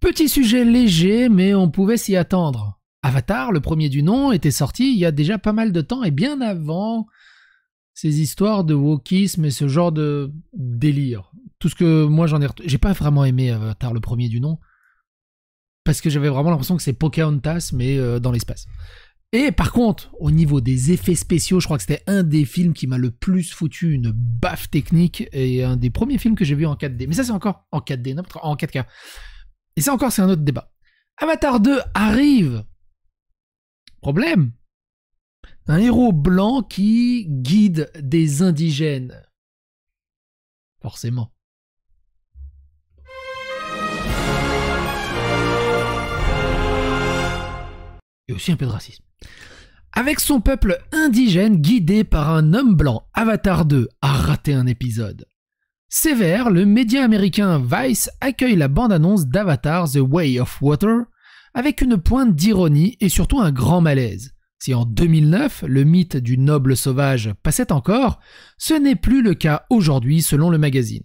Petit sujet léger, mais on pouvait s'y attendre. Avatar, le premier du nom, était sorti il y a déjà pas mal de temps et bien avant ces histoires de wokisme et ce genre de délire. Tout ce que moi j'en ai... J'ai pas vraiment aimé Avatar, le premier du nom, parce que j'avais vraiment l'impression que c'est Pocahontas, mais euh, dans l'espace. Et par contre, au niveau des effets spéciaux, je crois que c'était un des films qui m'a le plus foutu une baffe technique et un des premiers films que j'ai vu en 4D. Mais ça, c'est encore en 4D, en 4K. Et ça encore, c'est un autre débat. Avatar 2 arrive. Problème. Un héros blanc qui guide des indigènes. Forcément. Et aussi un peu de racisme. Avec son peuple indigène guidé par un homme blanc, Avatar 2 a raté un épisode sévère, le média américain Vice accueille la bande-annonce d'Avatar The Way of Water avec une pointe d'ironie et surtout un grand malaise. Si en 2009, le mythe du noble sauvage passait encore, ce n'est plus le cas aujourd'hui selon le magazine.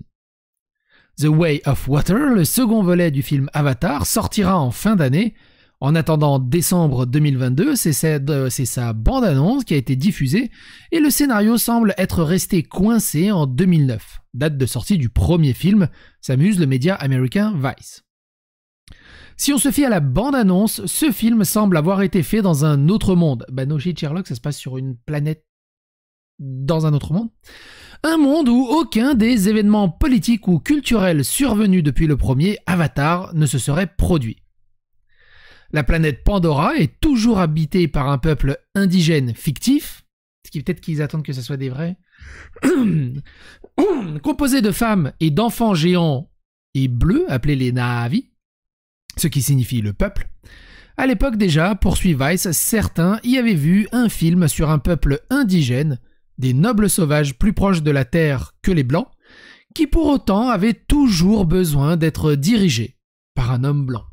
The Way of Water, le second volet du film Avatar, sortira en fin d'année en attendant décembre 2022, euh, c'est sa bande-annonce qui a été diffusée et le scénario semble être resté coincé en 2009, date de sortie du premier film, s'amuse le média américain Vice. Si on se fie à la bande-annonce, ce film semble avoir été fait dans un autre monde. Bah, Sherlock, ça se passe sur une planète dans un autre monde. Un monde où aucun des événements politiques ou culturels survenus depuis le premier Avatar ne se serait produit. La planète Pandora est toujours habitée par un peuple indigène fictif, ce qui peut-être qu'ils attendent que ce soit des vrais, composé de femmes et d'enfants géants et bleus, appelés les Na'vi, ce qui signifie le peuple. À l'époque déjà, poursuit Weiss, certains y avaient vu un film sur un peuple indigène, des nobles sauvages plus proches de la terre que les blancs, qui pour autant avaient toujours besoin d'être dirigés par un homme blanc.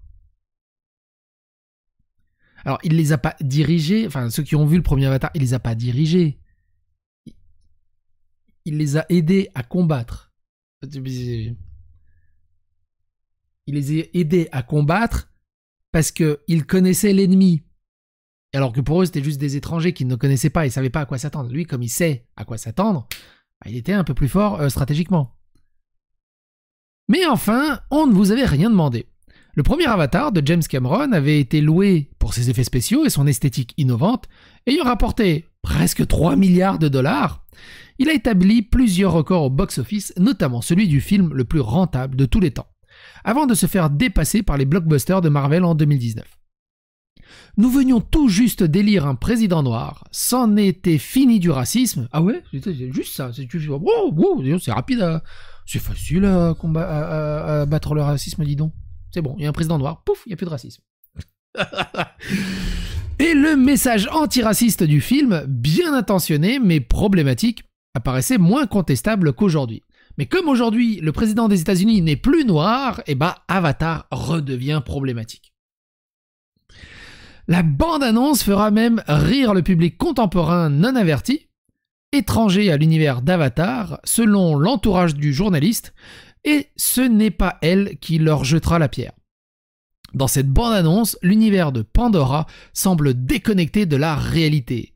Alors, il les a pas dirigés. Enfin, ceux qui ont vu le premier Avatar, il les a pas dirigés. Il les a aidés à combattre. Il les a aidés à combattre parce qu'ils connaissaient l'ennemi. Alors que pour eux, c'était juste des étrangers qui ne connaissaient pas et savaient pas à quoi s'attendre. Lui, comme il sait à quoi s'attendre, bah, il était un peu plus fort euh, stratégiquement. Mais enfin, on ne vous avait rien demandé. Le premier Avatar de James Cameron avait été loué pour ses effets spéciaux et son esthétique innovante, ayant rapporté presque 3 milliards de dollars. Il a établi plusieurs records au box-office, notamment celui du film le plus rentable de tous les temps, avant de se faire dépasser par les blockbusters de Marvel en 2019. Nous venions tout juste d'élire un président noir, c'en était fini du racisme. Ah ouais, c'est juste ça, c'est oh, oh, C'est rapide, hein. c'est facile à euh, euh, euh, battre le racisme, dis donc. C'est bon, il y a un président noir, pouf, il n'y a plus de racisme. Et le message antiraciste du film, bien intentionné mais problématique, apparaissait moins contestable qu'aujourd'hui. Mais comme aujourd'hui le président des États-Unis n'est plus noir, et eh bah ben, Avatar redevient problématique. La bande-annonce fera même rire le public contemporain non averti, étranger à l'univers d'Avatar, selon l'entourage du journaliste, et ce n'est pas elle qui leur jetera la pierre. Dans cette bande-annonce, l'univers de Pandora semble déconnecté de la réalité.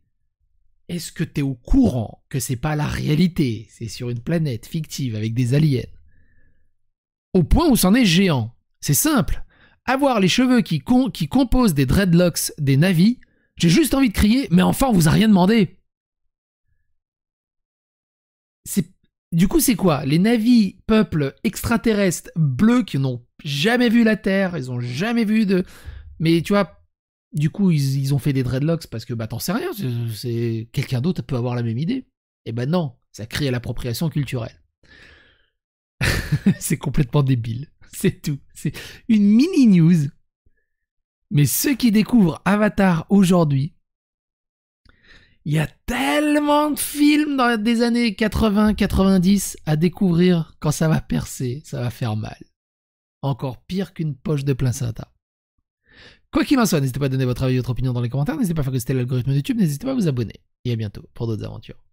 Est-ce que t'es au courant que c'est pas la réalité, c'est sur une planète fictive avec des aliens Au point où c'en est géant. C'est simple. Avoir les cheveux qui, qui composent des dreadlocks des navis, j'ai juste envie de crier, mais enfin on vous a rien demandé. C'est du coup, c'est quoi Les navis peuples extraterrestres bleus qui n'ont jamais vu la Terre, ils n'ont jamais vu de... Mais tu vois, du coup, ils, ont fait des dreadlocks parce que, bah, t'en sais rien, c'est quelqu'un d'autre peut avoir la même idée. Et eh ben non, ça crée l'appropriation culturelle. c'est complètement débile. C'est tout. C'est une mini news. Mais ceux qui découvrent Avatar aujourd'hui il y a tellement de films dans des années 80-90 à découvrir quand ça va percer, ça va faire mal. Encore pire qu'une poche de plein Santa. Quoi qu'il en soit, n'hésitez pas à donner votre avis et votre opinion dans les commentaires, n'hésitez pas à faire que c'était l'algorithme de YouTube, n'hésitez pas à vous abonner. Et à bientôt pour d'autres aventures.